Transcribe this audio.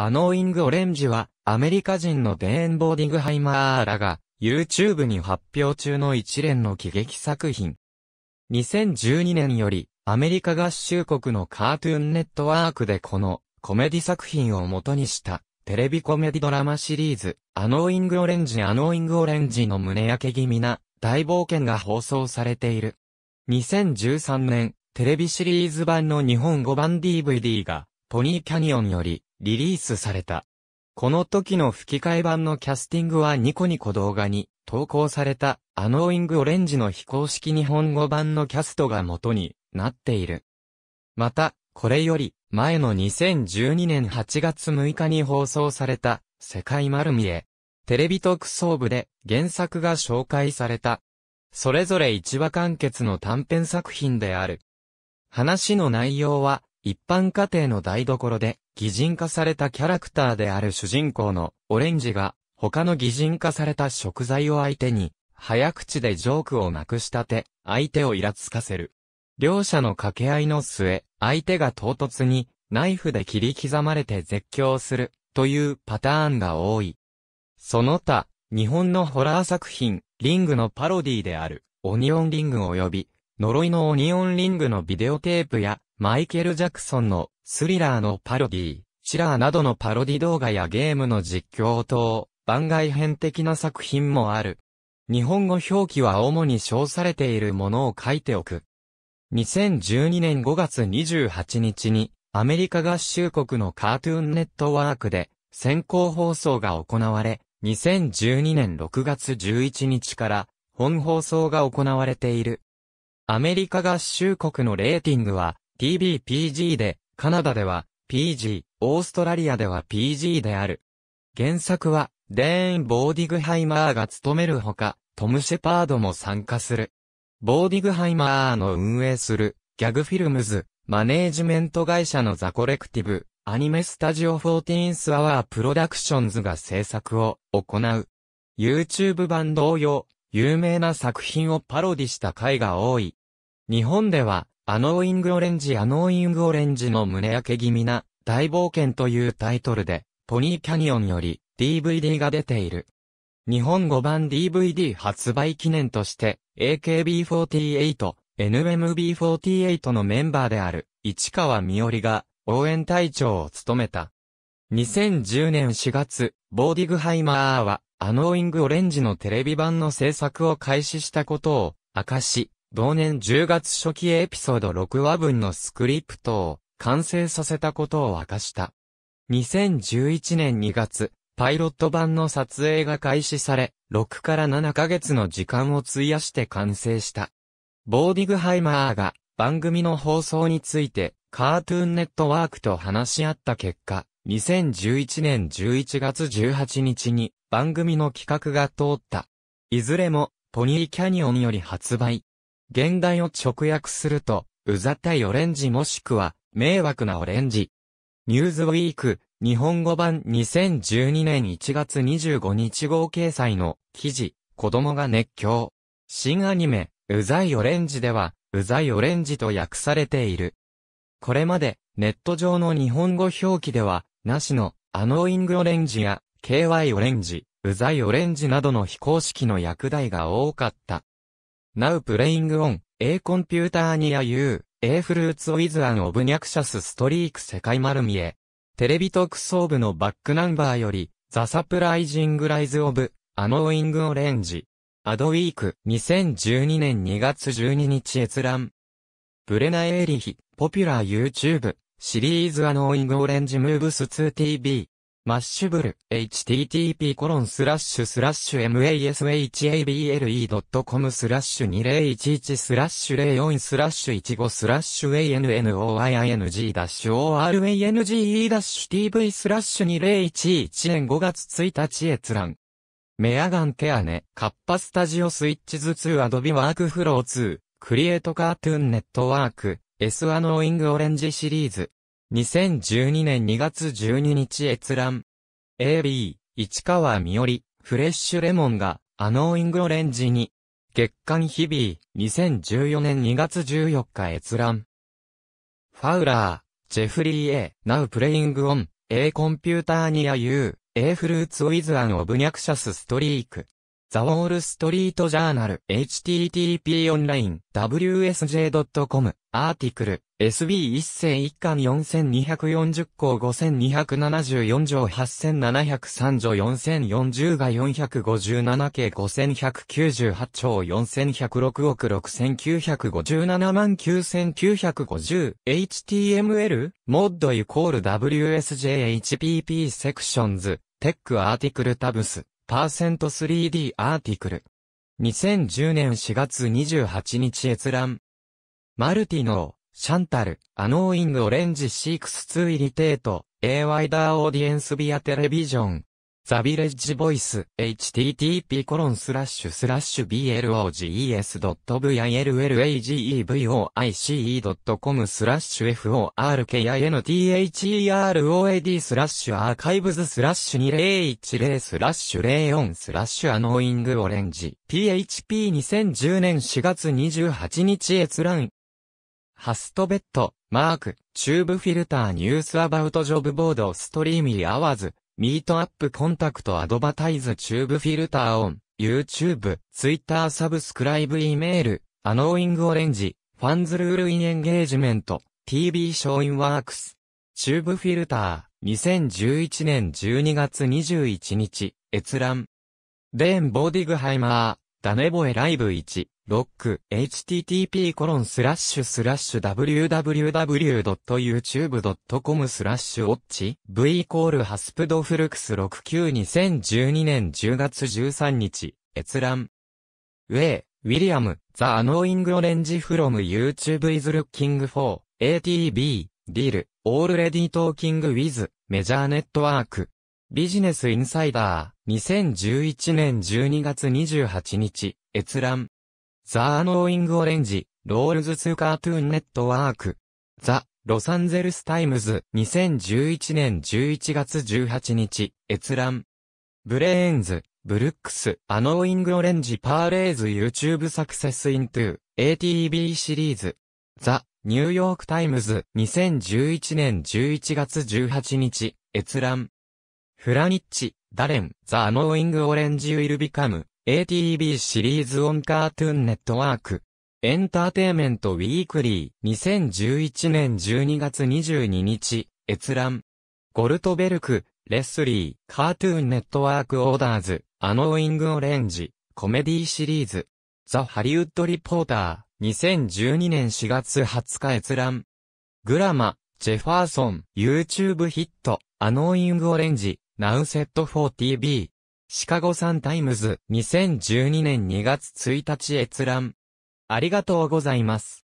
アノーイングオレンジは、アメリカ人のデーン・ボーディグハイマーらが、YouTube に発表中の一連の喜劇作品。2012年より、アメリカ合衆国のカートゥーンネットワークでこの、コメディ作品を元にした、テレビコメディドラマシリーズ、アノーイングオレンジアノーイングオレンジの胸焼け気味な、大冒険が放送されている。2013年、テレビシリーズ版の日本語版 DVD が、ポニーキャニオンより、リリースされた。この時の吹き替え版のキャスティングはニコニコ動画に投稿されたアノーイングオレンジの非公式日本語版のキャストが元になっている。また、これより前の2012年8月6日に放送された世界丸見え。テレビ特捜部で原作が紹介された。それぞれ一話完結の短編作品である。話の内容は一般家庭の台所で擬人化されたキャラクターである主人公のオレンジが他の擬人化された食材を相手に早口でジョークをなくしたて相手をイラつかせる。両者の掛け合いの末、相手が唐突にナイフで切り刻まれて絶叫するというパターンが多い。その他、日本のホラー作品、リングのパロディである、オニオンリング及び、呪いのオニオンリングのビデオテープや、マイケル・ジャクソンのスリラーのパロディ、シラーなどのパロディ動画やゲームの実況等、番外編的な作品もある。日本語表記は主に称されているものを書いておく。2012年5月28日に、アメリカ合衆国のカートゥーンネットワークで、先行放送が行われ、2012年6月11日から、本放送が行われている。アメリカ合衆国のレーティングは、TBPG で、カナダでは PG、オーストラリアでは PG である。原作は、デーン・ボーディグハイマーが務めるほか、トム・シェパードも参加する。ボーディグハイマーの運営する、ギャグフィルムズ、マネージメント会社のザコレクティブ、アニメスタジオフォーティーンスアワープロダクションズが制作を行う。YouTube 版同様、有名な作品をパロディした回が多い。日本では、アノーイングオレンジアノーイングオレンジの胸焼け気味な大冒険というタイトルで、ポニーキャニオンより DVD が出ている。日本語版 DVD 発売記念として、AKB48、NMB48 のメンバーである、市川みおりが、応援隊長を務めた。2010年4月、ボーディグハイマーは、アノーイングオレンジのテレビ版の制作を開始したことを、明かし、同年10月初期エピソード6話分のスクリプトを完成させたことを明かした。2011年2月、パイロット版の撮影が開始され、6から7ヶ月の時間を費やして完成した。ボーディグハイマーが番組の放送について、カートゥーンネットワークと話し合った結果、2011年11月18日に番組の企画が通った。いずれもポニーキャニオンより発売、現代を直訳すると、うざたいオレンジもしくは、迷惑なオレンジ。ニューズウィーク、日本語版2012年1月25日号掲載の記事、子供が熱狂。新アニメ、うざいオレンジでは、うざいオレンジと訳されている。これまで、ネット上の日本語表記では、なしの、アノーイングオレンジや、KY オレンジ、うざいオレンジなどの非公式の役題が多かった。Now Playing on A Computer Near You A Fruits with an Obnoxious Streak 世界丸見えテレビ特装部のバックナンバーより The Surprising Rise of Annoying Orange アドウィーク2012年2月12日閲覧ブレナ・エーリヒポピュラー YouTube シリーズアノーイングオレンジムーブス 2TV マッシュブル、http コロンスラッシュスラッシュ mashable.com スラッシュ2011スラッシュ04スラッシュ15スラッシュ annoying-orange-tv スラッシュ2011年5月1日閲覧。メアガンケアネ、カッパスタジオスイッチズ2アドビワークフロー2、クリエイトカートゥーンネットワーク、S アノーイングオレンジシリーズ。2012年2月12日閲覧。AB、市川みより、フレッシュレモンが、アノーイングオレンジに。月刊日々、2014年2月14日閲覧。ファウラー、ジェフリー A、Now Playing On、A Computer Near You、A Fruits With an Obnoxious Streak。ザ・ウォール・ストリート・ジャーナル、http オンライン、wsj.com、アーティクル、SB1 世1巻4240項5274条8703条4040が457系5198兆4106億6957万 9950html? モッドイコール WSJHPP セクションズ、テックアーティクルタブス。%3D アーティクル。2010年4月28日閲覧。マルティノー、シャンタル、アノーイングオレンジシークス2イリテート、A ワイダーオーディエンスビアテレビジョン。ザビレッジボイス、http コロンスラッシュスラッシュ b l o g e s v y l l a g e v o i c e c o m スラッシュ forkintheroad スラッシュアーカイブズスラッシュ2010スラッシュ04スラッシュアノーイングオレンジ php2010 年4月28日閲覧ハストベッド、マーク、チューブフィルターニュースアバウトジョブボードストリーミーアワーズミートアップコンタクトアドバタイズチューブフィルターオン、YouTube、Twitter サブスクライブ E メール、アノーイングオレンジ、ファンズルールインエンゲージメント、TV ショーインワークス、チューブフィルター、2011年12月21日、閲覧。デーン・ボーディグハイマー、ダネボエライブ1。ロック、http コロンスラッシュスラッシュ www.youtube.com スラッシュオッチ v イコールハスプドフルクス69 2012年10月13日閲覧ウェイ、ウィリアム、ザ・アノーイング・オレンジ・フロム・ YouTube is looking for ATB、Deal、Already Talking with、メジャーネットワーク。ビジネスインサイダー、2011年12月28日、閲覧。ザ・アノーイング・オレンジ、ロールズ・ツー・カートゥーン・ネットワーク。ザ・ロサンゼルス・タイムズ、2011年11月18日、閲覧。ブレーンズ、ブルックス、アノーイング・オレンジ・パーレーズユーチューブ・サクセス・イントゥ、ー、ATB シリーズ。ザ・ニューヨーク・タイムズ、2011年11月18日、閲覧。フラニッチ、ダレン、ザ・アノーイング・オレンジ・ウィル・ビカム、a t b シリーズオンカートゥーンネットワーク。エンターテイメントウィークリー2011年12月22日、閲覧。ゴルトベルク、レスリー、カートゥーンネットワークオーダーズ、アノーイングオレンジ、コメディシリーズ。ザ・ハリウッド・リポーター、2012年4月20日閲覧。グラマ、ジェファーソン、YouTube ヒット、アノーイングオレンジ、ナウセット 4TV。シカゴサンタイムズ2012年2月1日閲覧。ありがとうございます。